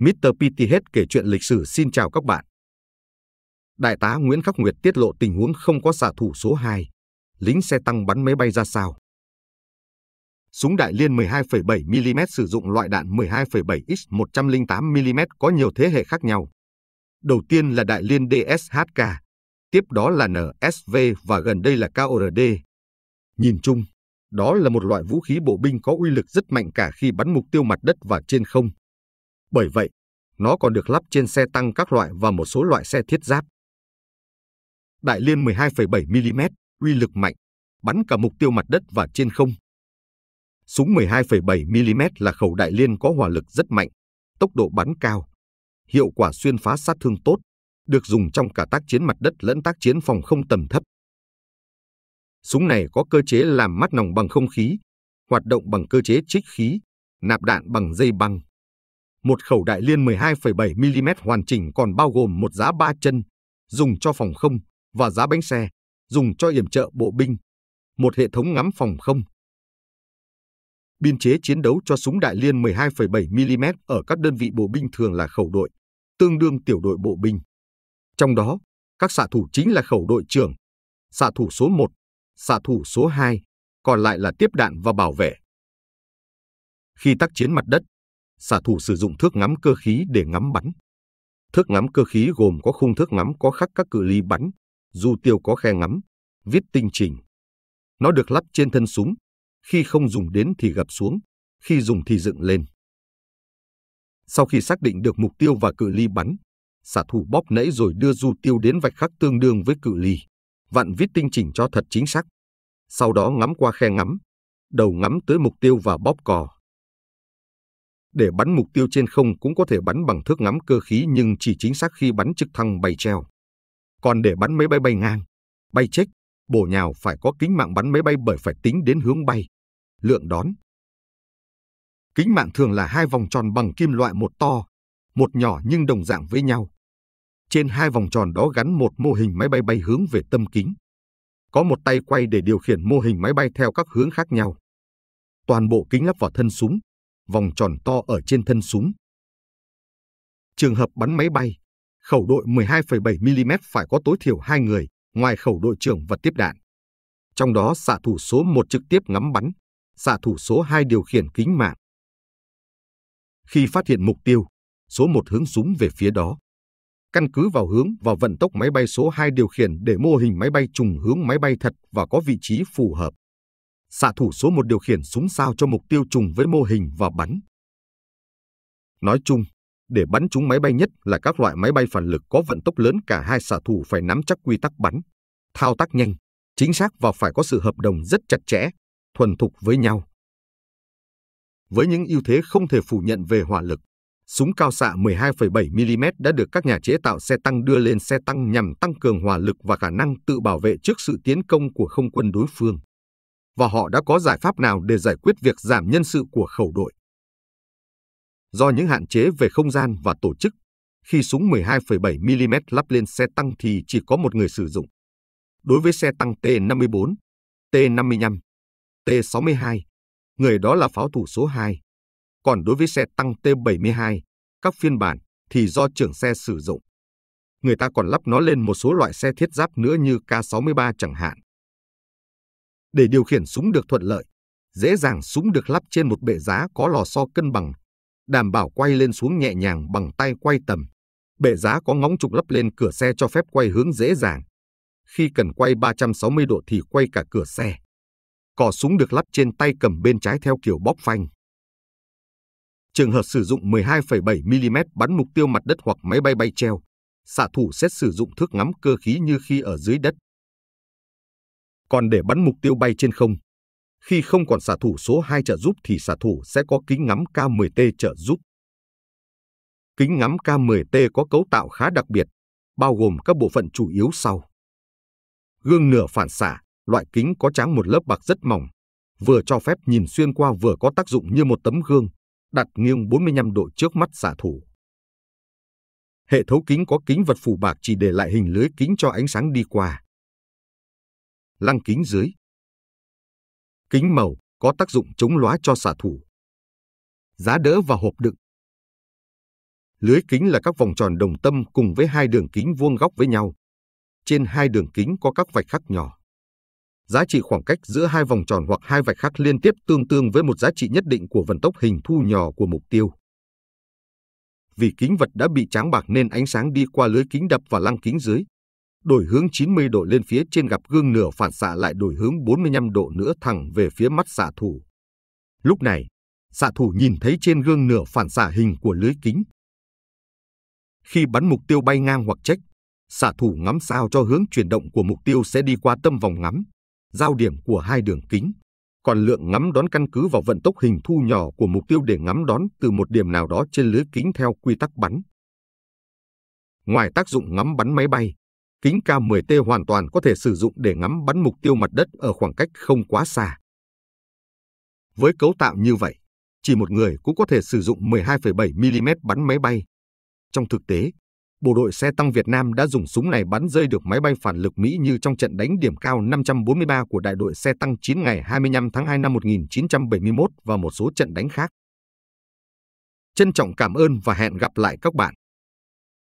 Mr. hết kể chuyện lịch sử xin chào các bạn. Đại tá Nguyễn Khắc Nguyệt tiết lộ tình huống không có xạ thủ số 2, lính xe tăng bắn máy bay ra sao. Súng đại liên 12,7mm sử dụng loại đạn 12,7x 108mm có nhiều thế hệ khác nhau. Đầu tiên là đại liên DSHK, tiếp đó là NSV và gần đây là KORD. Nhìn chung, đó là một loại vũ khí bộ binh có uy lực rất mạnh cả khi bắn mục tiêu mặt đất và trên không, bởi vậy, nó còn được lắp trên xe tăng các loại và một số loại xe thiết giáp. Đại liên 12,7 mm, uy lực mạnh, bắn cả mục tiêu mặt đất và trên không. Súng 12,7 mm là khẩu đại liên có hỏa lực rất mạnh, tốc độ bắn cao, hiệu quả xuyên phá sát thương tốt, được dùng trong cả tác chiến mặt đất lẫn tác chiến phòng không tầm thấp. Súng này có cơ chế làm mắt nòng bằng không khí, hoạt động bằng cơ chế trích khí, nạp đạn bằng dây băng một khẩu đại liên 12,7 mm hoàn chỉnh còn bao gồm một giá ba chân, dùng cho phòng không, và giá bánh xe, dùng cho yểm trợ bộ binh, một hệ thống ngắm phòng không. Biên chế chiến đấu cho súng đại liên 12,7 mm ở các đơn vị bộ binh thường là khẩu đội, tương đương tiểu đội bộ binh. Trong đó, các xạ thủ chính là khẩu đội trưởng, xạ thủ số 1, xạ thủ số 2, còn lại là tiếp đạn và bảo vệ. Khi tác chiến mặt đất, xạ thủ sử dụng thước ngắm cơ khí để ngắm bắn. Thước ngắm cơ khí gồm có khung thước ngắm có khắc các cự ly bắn, dù tiêu có khe ngắm, viết tinh trình. Nó được lắp trên thân súng, khi không dùng đến thì gập xuống, khi dùng thì dựng lên. Sau khi xác định được mục tiêu và cự ly bắn, xạ thủ bóp nẫy rồi đưa du tiêu đến vạch khắc tương đương với cự ly, vặn viết tinh chỉnh cho thật chính xác. Sau đó ngắm qua khe ngắm, đầu ngắm tới mục tiêu và bóp cò. Để bắn mục tiêu trên không cũng có thể bắn bằng thước ngắm cơ khí nhưng chỉ chính xác khi bắn trực thăng bay treo. Còn để bắn máy bay bay ngang, bay chích, bổ nhào phải có kính mạng bắn máy bay bởi phải tính đến hướng bay, lượng đón. Kính mạng thường là hai vòng tròn bằng kim loại một to, một nhỏ nhưng đồng dạng với nhau. Trên hai vòng tròn đó gắn một mô hình máy bay bay hướng về tâm kính. Có một tay quay để điều khiển mô hình máy bay theo các hướng khác nhau. Toàn bộ kính lắp vào thân súng, vòng tròn to ở trên thân súng. Trường hợp bắn máy bay, khẩu đội 12,7mm phải có tối thiểu 2 người, ngoài khẩu đội trưởng và tiếp đạn. Trong đó xạ thủ số 1 trực tiếp ngắm bắn, xạ thủ số 2 điều khiển kính mạng. Khi phát hiện mục tiêu, số 1 hướng súng về phía đó. Căn cứ vào hướng và vận tốc máy bay số 2 điều khiển để mô hình máy bay trùng hướng máy bay thật và có vị trí phù hợp xạ thủ số 1 điều khiển súng sao cho mục tiêu trùng với mô hình và bắn. Nói chung, để bắn trúng máy bay nhất là các loại máy bay phản lực có vận tốc lớn cả hai xạ thủ phải nắm chắc quy tắc bắn, thao tác nhanh, chính xác và phải có sự hợp đồng rất chặt chẽ, thuần thục với nhau. Với những ưu thế không thể phủ nhận về hỏa lực, súng cao xạ 12,7mm đã được các nhà chế tạo xe tăng đưa lên xe tăng nhằm tăng cường hỏa lực và khả năng tự bảo vệ trước sự tiến công của không quân đối phương và họ đã có giải pháp nào để giải quyết việc giảm nhân sự của khẩu đội. Do những hạn chế về không gian và tổ chức, khi súng 12,7 mm lắp lên xe tăng thì chỉ có một người sử dụng. Đối với xe tăng T54, T55, T62, người đó là pháo thủ số 2. Còn đối với xe tăng T72, các phiên bản thì do trưởng xe sử dụng. Người ta còn lắp nó lên một số loại xe thiết giáp nữa như K63 chẳng hạn. Để điều khiển súng được thuận lợi, dễ dàng súng được lắp trên một bệ giá có lò xo cân bằng, đảm bảo quay lên xuống nhẹ nhàng bằng tay quay tầm. Bệ giá có ngóng trục lắp lên cửa xe cho phép quay hướng dễ dàng. Khi cần quay 360 độ thì quay cả cửa xe. Cò súng được lắp trên tay cầm bên trái theo kiểu bóp phanh. Trường hợp sử dụng 12,7 mm bắn mục tiêu mặt đất hoặc máy bay bay treo, xạ thủ sẽ sử dụng thước ngắm cơ khí như khi ở dưới đất còn để bắn mục tiêu bay trên không. Khi không còn xạ thủ số 2 trợ giúp thì xạ thủ sẽ có kính ngắm K10T trợ giúp. Kính ngắm K10T có cấu tạo khá đặc biệt, bao gồm các bộ phận chủ yếu sau. Gương nửa phản xạ, loại kính có tráng một lớp bạc rất mỏng, vừa cho phép nhìn xuyên qua vừa có tác dụng như một tấm gương, đặt nghiêng 45 độ trước mắt xạ thủ. Hệ thấu kính có kính vật phủ bạc chỉ để lại hình lưới kính cho ánh sáng đi qua lăng kính dưới. Kính màu có tác dụng chống lóa cho xạ thủ. Giá đỡ và hộp đựng. Lưới kính là các vòng tròn đồng tâm cùng với hai đường kính vuông góc với nhau. Trên hai đường kính có các vạch khắc nhỏ. Giá trị khoảng cách giữa hai vòng tròn hoặc hai vạch khắc liên tiếp tương tương với một giá trị nhất định của vận tốc hình thu nhỏ của mục tiêu. Vì kính vật đã bị tráng bạc nên ánh sáng đi qua lưới kính đập vào lăng kính dưới, đổi hướng 90 độ lên phía trên gặp gương nửa phản xạ lại đổi hướng 45 độ nữa thẳng về phía mắt xạ thủ. Lúc này, xạ thủ nhìn thấy trên gương nửa phản xạ hình của lưới kính. Khi bắn mục tiêu bay ngang hoặc trách, xạ thủ ngắm sao cho hướng chuyển động của mục tiêu sẽ đi qua tâm vòng ngắm, giao điểm của hai đường kính. Còn lượng ngắm đón căn cứ vào vận tốc hình thu nhỏ của mục tiêu để ngắm đón từ một điểm nào đó trên lưới kính theo quy tắc bắn. Ngoài tác dụng ngắm bắn máy bay, kính K10T hoàn toàn có thể sử dụng để ngắm bắn mục tiêu mặt đất ở khoảng cách không quá xa. Với cấu tạo như vậy, chỉ một người cũng có thể sử dụng 12,7 mm bắn máy bay. Trong thực tế, bộ đội xe tăng Việt Nam đã dùng súng này bắn rơi được máy bay phản lực Mỹ như trong trận đánh điểm cao 543 của đại đội xe tăng 9 ngày 25 tháng 2 năm 1971 và một số trận đánh khác. Trân trọng cảm ơn và hẹn gặp lại các bạn.